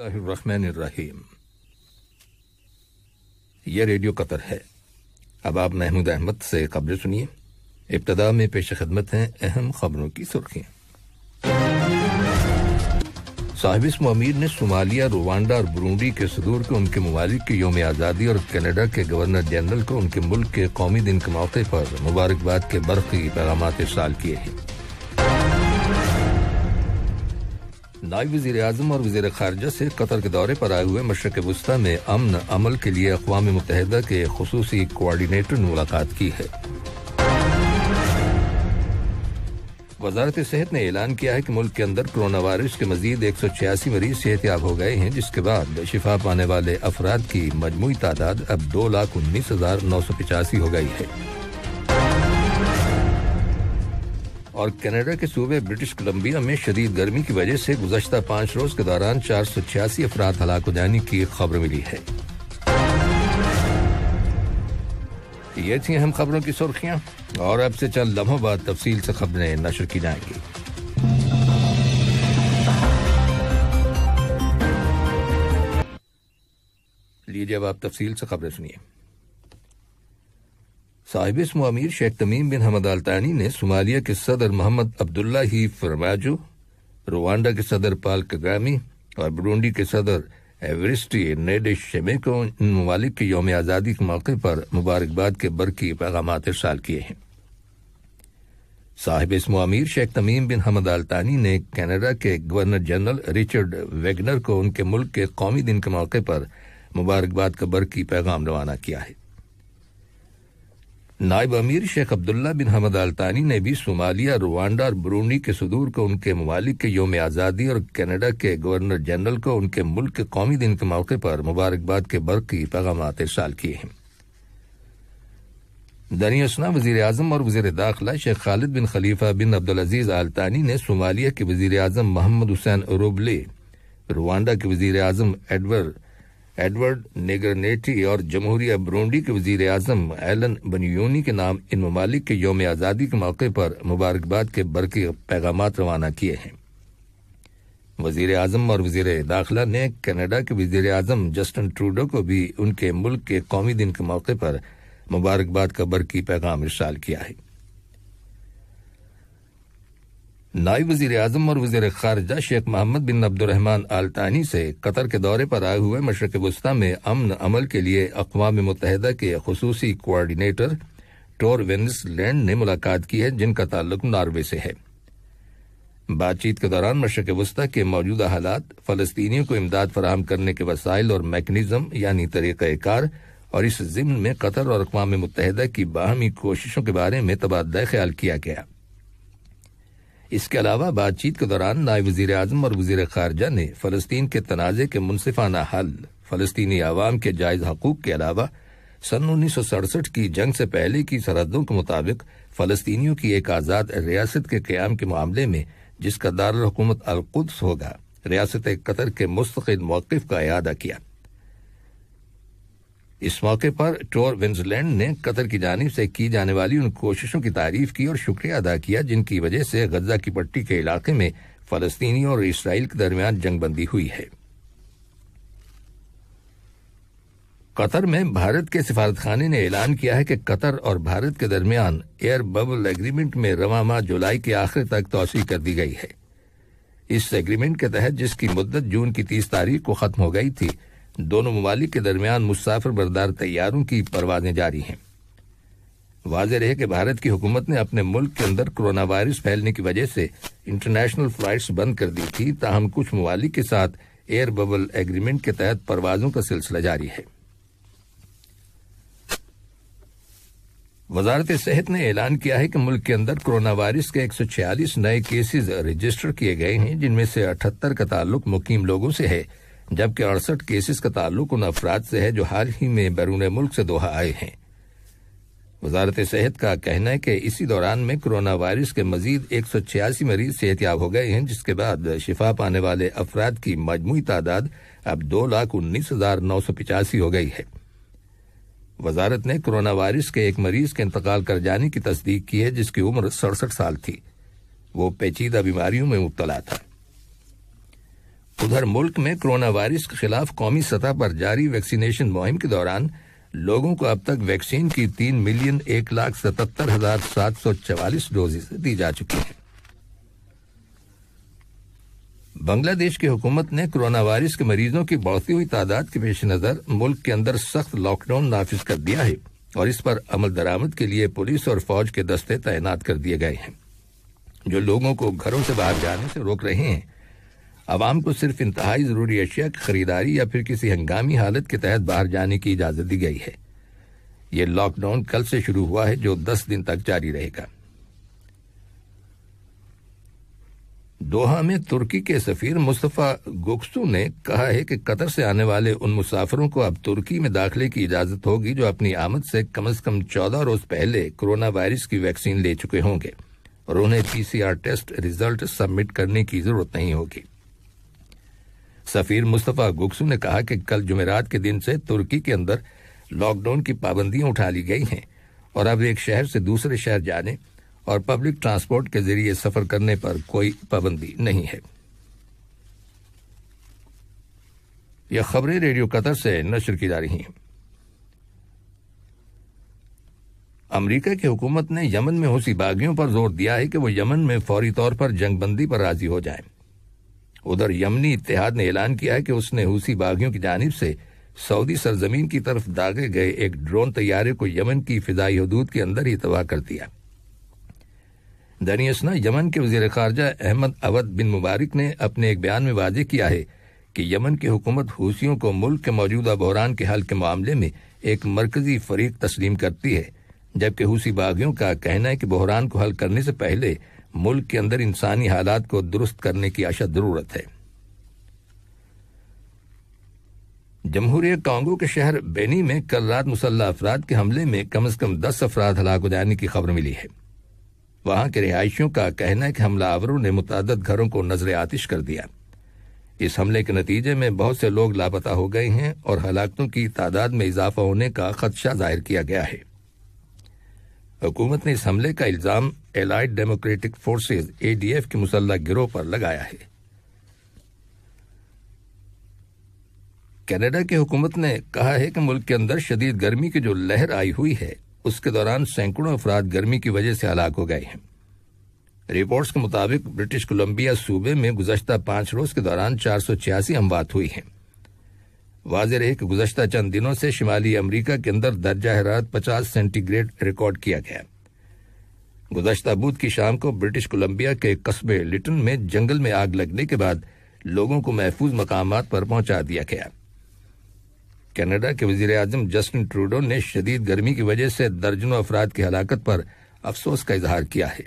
रहीम radio Qatar है अब आप महमूद अहमद से खबरें सुनिए इब्तदा में पेश खदमत हैं अहम खबरों की सुर्खियां साहिबिस ममीर ने सोमालिया रुवांडा और बुरूडी के सदूर को उनके ममालिक के योम आज़ादी और कनाडा के गवर्नर जनरल को उनके मुल्क के कौमी दिन के मौके पर मुबारकबाद के बरकी पैगाम साल किए हैं नायब वजी अजम और वजी खारजा से कतर के दौरे पर आए हुए मशरक वस्ती में अमन अमल के लिए अकवा मुतहदा के खसूस कोआर्डीनेटर ने मुलाकात की है वजारत सेहत ने ऐलान किया है कि मुल्क के अंदर कोरोना वायरस के मजीद एक सौ छियासी मरीज सेहतियाब हो गए हैं जिसके बाद शिफा पाने वाले अफराद की मजमू तादाद अब दो लाख उन्नीस हजार नौ सौ पिचासी हो गई है और कनाडा के सूबे ब्रिटिश कोलंबिया में शदीद गर्मी की वजह से गुजशत पाँच रोज के दौरान चार सौ छियासी अफराद हलाक हो जाने की खबर मिली है ये थी अहम खबरों की सुर्खियाँ और अब से चंद लम्हों बाद तफसील से खबरें नशर की जाएंगी लीजिए अब आप तफसील से खबरें सुनिए साहिब इसम अमीर शेख तमीम बिन हमद अलतानी ने सोमालिया के सदर Mohamed Abdullahi Farmaajo Rwanda के सदर पाल कगामी और ब्रूंडी के सदर एवरेस्टी नेडे शेमे को इन ममालिक के योम आज़ादी के मौके पर मुबारकबाद के बरकी पैगाम इरसाल किए हैं साहिब इसम अमीर शेख तमीम बिन हमद अलतानी ने कैनेडा के गवर्नर जनरल रिचर्ड वेगनर को उनके मुल्क के कौमी दिन के मौके पर मुबारकबाद का बरकी पैगाम रवाना किया है नायब अमीर शेख अब्दुल्ला बिन हमद अलतानी ने भी सोमालिया रुवांडा और ब्रूनी के सदूर को उनके ममालिक के योम आज़ादी और कनाडा के गवर्नर जनरल को उनके मुल्क के कौमी दिन के मौके पर मुबारकबाद के की पैगाम इरसाल किए हैं दनियसना वजीर अजम और वजीर दाखिला शेख खालिद बिन खलीफा बिन अब्दुल अजीज अल्तानी ने सोमालिया के वजीर अजम मोहम्मद हुसैन रोबले रुवांडा के वजीर अजम एडवर एडवर्ड नेगरनेटी और जमहूरिया ब्रोंडी के वजीर अजम एलन बनयूनी के नाम इन ममालिक के योम आज़ादी के मौके पर मुबारकबाद के बरकी पैगाम रवाना किए हैं वजीर अजम और वजीर दाखिला ने कनाडा के वजीर अजम जस्टिन ट्रूडो को भी उनके मुल्क के कौमी दिन के मौके पर मुबारकबाद का बरकी पैगाम इशाल किया है नायब वजीर अजम और वजीर खारजा शेख मोहम्मद बिन अब्दुलरहमान आलतानी से कतर के दौरे पर आए हुए मशरक वस्ता में अमन अमल के लिए अकवा मुतहदा के खसूसी कोआर्डीनेटर टोर वेन्सलैंड ने मुलाकात की है जिनका ताल्लुक नार्वे से है बातचीत के दौरान मशरक वस्ता के मौजूदा हालात फलस्तियों को इमदाद फराहम करने के वसाइल और मैकनिज्म यानी तरीकार और इस ज़िम्न में कतर और अकवा मुतहदा की बाहमी कोशिशों के बारे में तबादला ख्याल किया गया इसके अलावा बातचीत के दौरान नायब वजीर अजम और वजीर खारजा ने फलस्तीन के तनाज़े के मुनफाना हल फलस्तनी आवाम के जायज़ हकूक़ के अलावा सन उन्नीस सौ सड़सठ की जंग से पहले की सरहदों के मुताबिक फलस्तियों की एक आज़ाद रियासत के क्याम के मामले में जिसका दारकूमत अलकुद्स होगा रियासत कतर के मुस्तकिल मौक़ का अदा किया इस मौके पर टोर विंजलैंड ने कतर की जानब से की जाने वाली उन कोशिशों की तारीफ की और शुक्रिया अदा किया जिनकी वजह से गजा की पट्टी के इलाके में फलस्तीनी और इसराइल के दरमियान जंगबंदी हुई है कतर में भारत के सिफारतखाने ने ऐलान किया है कि कतर और भारत के दरमियान एयर बबल एग्रीमेंट में रवामा जुलाई के आखिर तक तोसी कर दी गई है इस एग्रीमेंट के तहत जिसकी मुद्दत जून की तीस तारीख को खत्म हो गई थी दोनों ममालिक के दरमियान मुसाफिर बरदार तैयारों की परवाजें जारी हैं वाज रहे कि भारत की हुकूमत ने अपने मुल्क के अंदर कोरोना वायरस फैलने की वजह से इंटरनेशनल फ्लाइट्स बंद कर दी थी ताहम कुछ ममालिक के साथ एयर बबल एग्रीमेंट के तहत परवाजों का सिलसिला जारी है वजारत सेहत ने ऐलान किया है कि मुल्क के अंदर कोरोना वायरस के 146 नए केसेज रजिस्टर किए गए हैं जिनमें से 78 का ताल्लुक मुकीम लोगों से है जबकि अड़सठ केसेस का ताल्लुक उन अफराद से है जो हाल ही में बैरून मुल्क से दोहा आए हैं वजारत सेहत का कहना है कि इसी दौरान में कोरोना वायरस के मजीद एक सौ छियासी मरीज सेहतियाब हो गए हैं जिसके बाद शिफा पाने वाले अफराद की मजमू तादाद अब दो लाख उन्नीस हजार नौ सौ पिचासी हो गई है वजारत ने कोरोना वायरस के एक मरीज के इंतकाल कर जाने की तस्दीक की है जिसकी उम्र सड़सठ साल थी वो पेचीदा बीमारियों में मुबतला था उधर मुल्क में कोरोना वायरस के खिलाफ कौमी सतह पर जारी वैक्सीनेशन मुहिम के दौरान लोगों को अब तक वैक्सीन की तीन मिलियन एक लाख सतहत्तर हजार सात सौ चवालीस डोजेस दी जा चुकी हैं बांग्लादेश की हुकूमत ने कोरोना वायरस के मरीजों की बढ़ती हुई तादाद के पेश नज़र मुल्क के अंदर सख्त लॉकडाउन नाफिज कर दिया है और इस पर अमल दरामद के लिए पुलिस और फौज के दस्ते तैनात कर दिए गए हैं जो लोगों को घरों से बाहर जाने से रोक रहे हैं आवाम को सिर्फ इंतहाई ज़रूरी अशिया की खरीदारी या फिर किसी हंगामी हालत के तहत बाहर जाने की इजाज़त दी गई है ये लॉकडाउन कल से शुरू हुआ है जो दस दिन तक जारी रहेगा दोहा में तुर्की के सफीर मुस्तफ़ा गुक्सू ने कहा है कि कतर से आने वाले उन मुसाफिरों को अब तुर्की में दाखिले की इजाज़त होगी जो अपनी आमद से कम अज़ कम चौदह रोज़ पहले कोरोना वायरस की वैक्सीन ले चुके होंगे और उन्हें पीसीआर टेस्ट रिजल्ट सबमिट करने की ज़रूरत नहीं होगी सफ़ीर मुस्तफ़ा गुक्सू ने कहा कि कल जुमेरात के दिन से तुर्की के अंदर लॉकडाउन की पाबंदियां उठा ली गई हैं और अब एक शहर से दूसरे शहर जाने और पब्लिक ट्रांसपोर्ट के जरिए सफ़र करने पर कोई पाबंदी नहीं है यह खबरें रेडियो कतर से नशर की जा रही हैं अमेरिका की हुकूमत ने यमन में होशी बागियों पर जोर दिया है कि वो यमन में फौरी तौर पर जंगबंदी पर राजी हो जाएं। उधर यमनी इतिहाद ने ऐलान किया है कि उसने हूसी बागियों की जानब से सऊदी सरजमीन की तरफ दागे गए एक ड्रोन तैयारे को यमन की फिजाई हदूद के अंदर ही तबाह कर दिया दनियसना यमन के वजीर खारजा अहमद अवध बिन मुबारक ने अपने एक बयान में वाजे किया है कि यमन की हुकूमत हूसियों को मुल्क के मौजूदा बहरान के हल के मामले में एक मरकजी फरीक तस्लीम करती है जबकि हूसी बागियों का कहना है कि बहरान को हल करने से पहले मुल्क के अंदर इंसानी हालात को दुरुस्त करने की आशा जरूरत है जमहूरियत कांगो के शहर बेनी में कल रात मुसल्ला अफराद के हमले में कम अज कम दस अफराद हलाक हो जाने की खबर मिली है वहां के रिहायशियों का कहना है कि हमलावरों ने मुतद घरों को नजर आतिश कर दिया इस हमले के नतीजे में बहुत से लोग लापता हो गए हैं और हलाकतों की तादाद में इजाफा होने का खदशा जाहिर किया गया है हुकूमत ने इस हमले का इल्ज़ाम एलाइड डेमोक्रेटिक फोर्सेज एडीएफ के मुसल्ला गिरोह पर लगाया है कनाडा की हुकूमत ने कहा है कि मुल्क के अंदर शदीद गर्मी की जो लहर आई हुई है उसके दौरान सैकड़ों अफराद गर्मी की वजह से हलाक हो गए हैं रिपोर्ट्स के मुताबिक ब्रिटिश कोलंबिया सूबे में गुजशत पांच रोज के दौरान चार सौ छियासी अमवात हुई हैं वाज वाजर एक गुजशत चंद दिनों से शिमाली अमरीका के अंदर दर्जा हरात पचास सेंटीग्रेड रिकॉर्ड किया गया गुजशत बुध की शाम को ब्रिटिश कोलंबिया के कस्बे लिटन में जंगल में आग लगने के बाद लोगों को महफूज मकाम पर पहुंचा दिया गया कैनेडा के वजीर अजम जस्टिन ट्रूडो ने शदीद गर्मी की वजह से दर्जनों अफराद की हलाकत पर अफसोस का इजहार किया है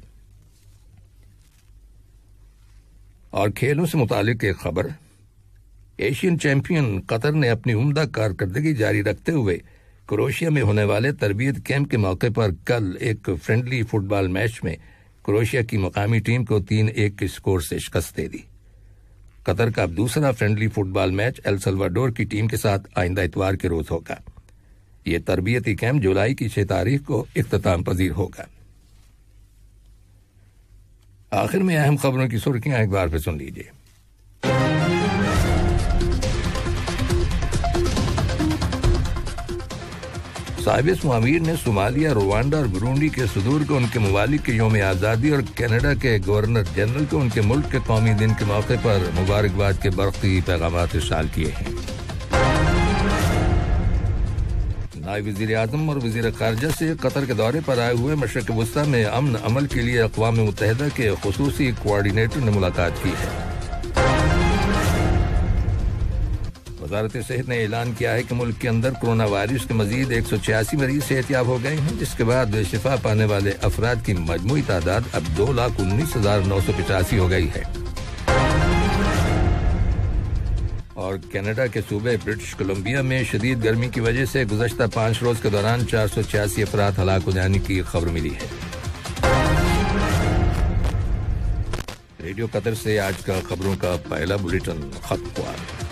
और खेलों से मुतालिक एक खबर एशियन चैंपियन कतर ने अपनी उम्दा कारकर्दगी जारी रखते हुए क्रोएशिया में होने वाले तरबियत कैंप के मौके पर कल एक फ्रेंडली फुटबॉल मैच में क्रोएशिया की मकामी टीम को तीन एक के स्कोर से शिकस्त दे दी कतर का दूसरा friendly football match El Salvador की टीम के साथ आइंदा इतवार के रोज होगा ये तरबियती कैंप जुलाई की छह तारीख को इख्ताम पजीर होगा आखिर में अहम खबरों की सुर्खियां एक बार फिर सुन लीजिए साबिस मामीर ने सोमालिया रुवांडा और बुरूडी के सदूर को उनके ममालिक के योम आज़ादी और कनाडा के गवर्नर जनरल को उनके मुल्क के कौमी दिन के मौके पर मुबारकबाद के बरती पैगाम इशाल किए हैं नायब वजी अजम और वजीर खारजा से कतर के दौरे पर आए हुए मशरक वस्ती में अमन अमल के लिए अकवा मुतहदा के खसूसी कोआर्डीनेटर ने मुलाकात की है वजारत सेहत ने ऐलान किया है कि मुल्क के अंदर कोरोना वायरस के मजीद एक सौ छियासी मरीज सेहतियाब हो गए हैं जिसके बाद शिफा पाने वाले अफराद की मजमू तादाद अब दो लाख उन्नीस हजार नौ सौ पचासी हो गई है और कनाडा के सूबे ब्रिटिश कोलंबिया में शदीद गर्मी की वजह से गुजशत पाँच रोज के दौरान चार सौ छियासी अफराद हलाक हो जाने की खबर मिली है रेडियो कतर से आज का खबरों का पहला बुलेटिन खत्म हुआ